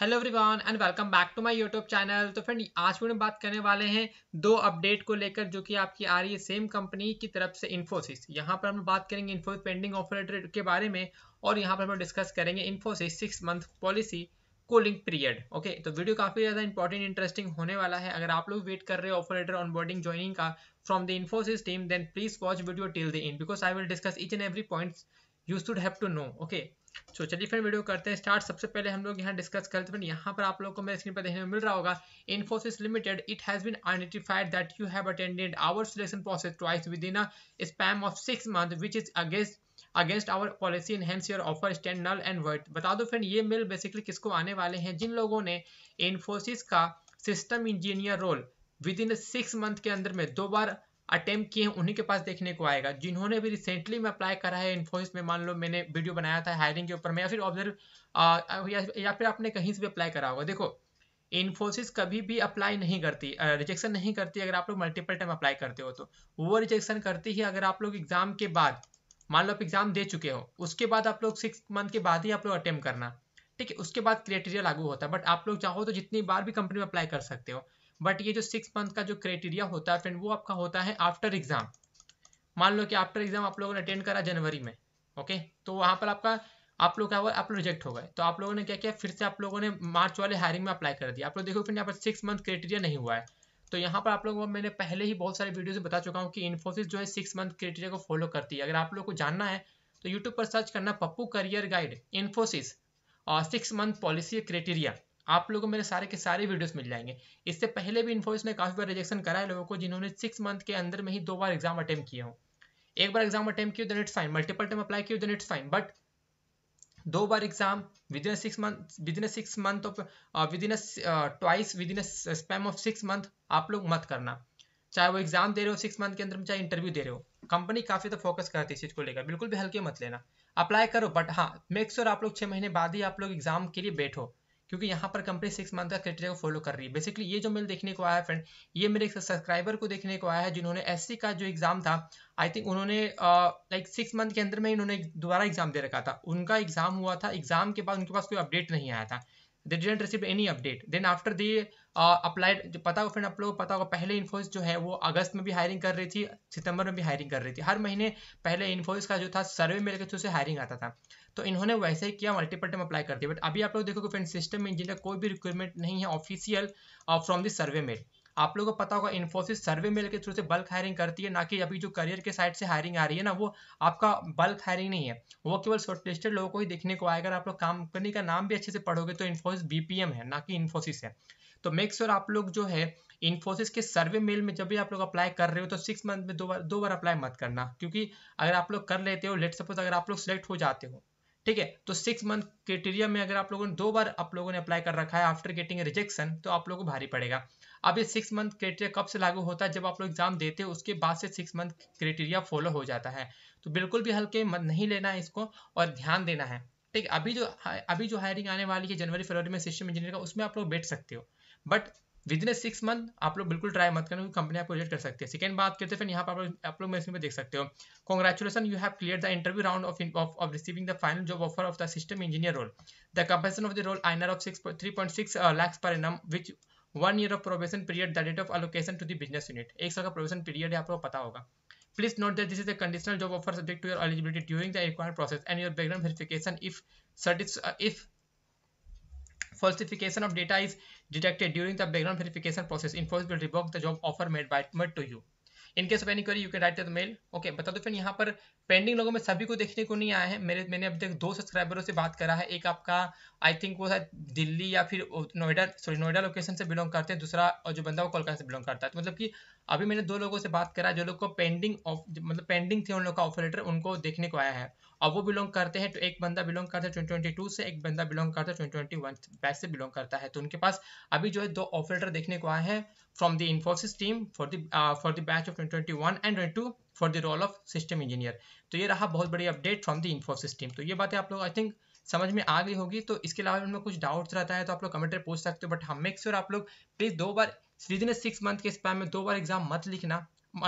hello everyone and welcome back to my YouTube channel तो friend आज हम बात करने वाले हैं दो अपडेट को लेकर जो कि आपकी आ रही है सेम कंपनी की तरफ से इन्फोसिस यहाँ पर हम बात करेंगे इन्फोसिस पेंडिंग ऑफर के बारे में और यहाँ पर हम डिस्कस करेंगे Infosys six month policy cooling period okay तो वीडियो काफी ज्यादा इंपॉर्टेंट इंटरेस्टिंग होने वाला है अगर आप लोग वेट कर रहे हो ऑफर लेटर ऑनबोर्डिंग ज्वाइनिंग का from the Infosys team then please watch video till the end because I will discuss each and every point you should have to know okay तो चलिए फिर वीडियो करते हैं start सबसे पहले हम लोग यहाँ डिस्कस करते हैं यहाँ पर आप लोगों को मेरे स्क्रीन पर देखने में मिल रहा होगा Infosys limited it has been identified that you have attended our selection process twice within a span of six month which is against against our policy hence your offer stand null and void बता दो friend ये mail basically किसको आने वाले हैं जिन लोगों ने Infosys का system engineer role within six month के अंदर में दो बार अटेम्प्ट किए उन्हीं के पास देखने को आएगा जिन्होंने भी रिसेंटली में अप्लाई करा है इन्फोसिस में मान लो मैंने वीडियो बनाया था हायरिंग के ऊपर में या फिर ऑब्जर्व या फिर आपने कहीं से भी अप्लाई करा होगा देखो इन्फोसिस कभी भी अप्लाई नहीं करती रिजेक्शन नहीं करती अगर आप लोग मल्टीपल टाइम अप्लाई करते हो तो वो रिजेक्शन करती है अगर आप लोग एग्जाम के बाद मान लो आप एग्जाम दे चुके हो उसके बाद आप लोग सिक्स मंथ के बाद ही आप लोग अटेम्प्ट करना ठीक है उसके बाद क्राइटेरिया लागू होता है बट आप लोग चाहो तो जितनी बार भी कंपनी में अप्लाई कर सकते हो बट ये जो सिक्स मंथ का जो क्राइटेरिया होता है फ्रेंड वो आपका होता है आफ्टर एग्जाम मान लो कि आफ्टर एग्जाम आप लोगों ने अटेंड करा जनवरी में ओके तो वहाँ पर आपका आप लोग क्या हुआ आप लोग रिजेक्ट हो गए तो आप लोगों ने क्या किया फिर से आप लोगों ने मार्च वाले हायरिंग में अप्लाई कर दिया आप लोग देखो फिर यहाँ पर सिक्स मंथ क्राइटेरिया नहीं हुआ है तो यहाँ पर आप लोगों को मैंने पहले ही बहुत सारे वीडियोज में बता चुका हूँ कि इन्फोसिस जो है सिक्स मंथ क्राइटेरिया को फॉलो करती है अगर आप लोग को जानना है तो यूट्यूब पर सर्च करना पप्पू करियर गाइड इन्फोसिस और सिक्स मंथ पॉलिसी क्राइटेरिया आप लोगों को मेरे सारे के सारे वीडियोस मिल जाएंगे इससे पहले भी इन्फोसिस ने काफ़ी बार रिजेक्शन करा है लोगों को जिन्होंने सिक्स मंथ के अंदर में ही दो बार एग्जाम अटेम्प्ट किए हो एक बार एग्जाम अटेम्प्ट किया then it's fine multiple time apply किया देन इट्स फाइन बट दो बार exam within six month within six month of within twice within span of six month आप लोग मत करना चाहे वो एग्जाम दे रहे हो सिक्स मंथ के अंदर में चाहे इंटरव्यू दे रहे हो कंपनी काफी तो फोकस करती है इस चीज को लेकर बिल्कुल भी हल्के मत लेना अप्लाई करो बट हाँ मेक श्योर sure आप लोग छह महीने बाद ही आप लोग एग्जाम के लिए बैठो क्योंकि यहाँ पर कंपनी सिक्स मंथ का क्राइटेरिया को फॉलो कर रही है बेसिकली ये जो मेल देखने को आया है फ्रेंड ये मेरे सब्सक्राइबर को देखने को आया है जिन्होंने एस का जो एग्जाम था आई थिंक उन्होंने लाइक सिक्स मंथ के अंदर में इन्होंने दोबारा एग्जाम दे रखा था उनका एग्जाम हुआ था एग्जाम के बाद उनके पास कोई अपडेट नहीं आया था they didn't receive any update then after they applied जो पता हो फ्रेंड आप लोग पता होगा पहले इन्फोइस जो है वो अगस्त में भी हायरिंग कर रही थी सितंबर में भी हायरिंग कर रही थी हर महीने पहले इन्फोइस का जो था सर्वे मेल के थ्रू से हायरिंग आता था तो इन्होंने वैसे ही किया मल्टीपल टाइम अप्लाई कर दिया बट अभी आप लोग देखोगे फ्रेंड सिस्टम में इंजीनियर कोई भी रिक्वायरमेंट नहीं है official from this survey mail आप लोगों को पता होगा इन्फोसिस सर्वे मेल के थ्रू से बल्क हायरिंग करती है ना कि अभी जो करियर के साइड से हायरिंग आ रही है ना वो आपका बल्क हायरिंग नहीं है वो केवल शॉर्टलिस्टेड लोगों को ही देखने को आएगा आप लोग काम करने का नाम भी अच्छे से पढ़ोगे तो इन्फोसिस बीपीएम है ना कि इन्फोसिस है तो मेक श्योर आप लोग जो है इन्फोसिस के सर्वे मेल में जब भी आप लोग अप्लाई कर रहे हो तो सिक्स मंथ में दो बार दो बार अप्लाई मत करना क्योंकि अगर आप लोग कर लेते हो लेट सपोज अगर आप लोग सिलेक्ट हो जाते हो ठीक है तो सिक्स मंथ क्रिटेरिया में अगर आप लोगों ने दो बार आप लोगों ने अप्लाई कर रखा है आफ्टर गेटिंग रिजेक्शन तो आप लोगों को भारी पड़ेगा अब ये सिक्स मंथ क्राइटेरिया कब से लागू होता है जब आप लोग एग्जाम देते हैं उसके बाद से सिक्स मंथ क्राइटेरिया फॉलो हो जाता है तो बिल्कुल भी हल्के नहीं लेना है इसको और ध्यान देना है ठीक है अभी जो अभी जो हायरिंग आने वाली है जनवरी फरवरी में सिस्टम इंजीनियर का उसमें आप लोग बैठ सकते हो but within six month आप लोग बिल्कुल ट्राई मत करना कंपनी आपको रिजेक्ट कर सकती है सेकंड बात करते फिर यहाँ पर आप, आप लोग इसमें देख सकते हो congratulation you have clear the interview round of receiving the final job offer of the system engineer role the compensation of the role INR of six three point six lakhs per annum which one year of probation period the date of allocation to the business unit एक साल का probation period है आपको पता होगा please note that this is a conditional job offer subject to your eligibility during the required process and your background verification if satis- if uh, falsification of data is detected during the background verification process infosys will revoke the job offer made by made to you in case of any query you can write the mail okay बता दो फिर यहाँ पर pending लोगों में सभी को देखने को नहीं आया है मेरे मैंने अभी तक दो सब्सक्राइबरों से बात करा है एक आपका आई थिंक वो शायद दिल्ली या फिर नोएडा सॉरी नोएडा लोकेशन से बिलोंग करते हैं दूसरा और जो बंदा वो कोलकाता से बिलोंग करता है तो मतलब कि अभी मैंने दो लोगों से बात करा जो लोग को पेंडिंग ऑफ मतलब पेंडिंग थे उन लोग का ऑफर लेटर उनको देखने को आया है और वो बिलोंग करते हैं तो एक बंदा बिलोंग करता है ट्वेंटी ट्वेंटी टू से एक बंदा बिलोंग करता है ट्वेंटी बैच से बिलोंग करता है तो उनके पास अभी जो है दो ऑफर लेटर देखने को आए हैं from the Infosys team for the for the batch of twenty one and twenty two for the role of system engineer तो ये रहा बहुत बड़ी update from the Infosys team तो ये बातें आप लोग आई थिंक समझ में आ गई होगी तो इसके अलावा उनमें कुछ डाउट्स रहता है तो आप लोग कमेंट में पूछ सकते हो बट हम मेक श्योर आप लोग प्लीज़ दो बार सीरीज ने सिक्स मंथ के स्पैम में दो बार एग्जाम मत लिखना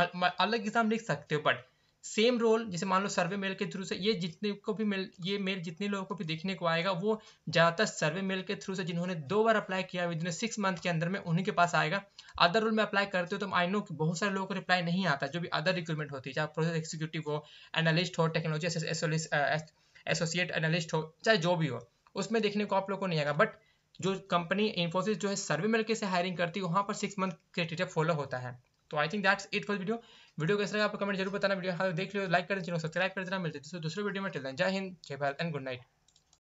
अलग एग्जाम लिख सकते हो बट सेम रोल जैसे मान लो सर्वे मेल के थ्रू से ये जितने को भी मेल ये मेल जितने लोगों को भी देखने को आएगा वो ज़्यादातर सर्वे मेल के थ्रू से जिन्होंने दो बार अप्लाई किया विद इन सिक्स मंथ के अंदर में उन्हीं के पास आएगा अदर रोल में अप्लाई करते हो तो आई नो कि बहुत सारे लोगों को रिप्लाई नहीं आता जो भी अदर रिक्रूटमेंट होती है चाहे प्रोसेस एक्जीक्यूटिव हो एनालिस्ट हो टेक्नोलॉजी एसोसिएट एनालिस्ट हो चाहे जो भी हो उसमें देखने को आप लोग को नहीं आएगा बट जो कंपनी इन्फोसिस जो है सर्वे मिलकर से हायरिंग करती है वहाँ पर सिक्स मंथ क्राइटेरिया फॉलो होता है तो I think that's it for video video कैसे आपको कमेंट जरूर बताना वीडियो हाँ देख लो लाइक कर देना सब्सक्राइब कर देना मिलते हैं तो दूसरे वीडियो में टेल जय हिंद जय भारत एंड गुड नाइट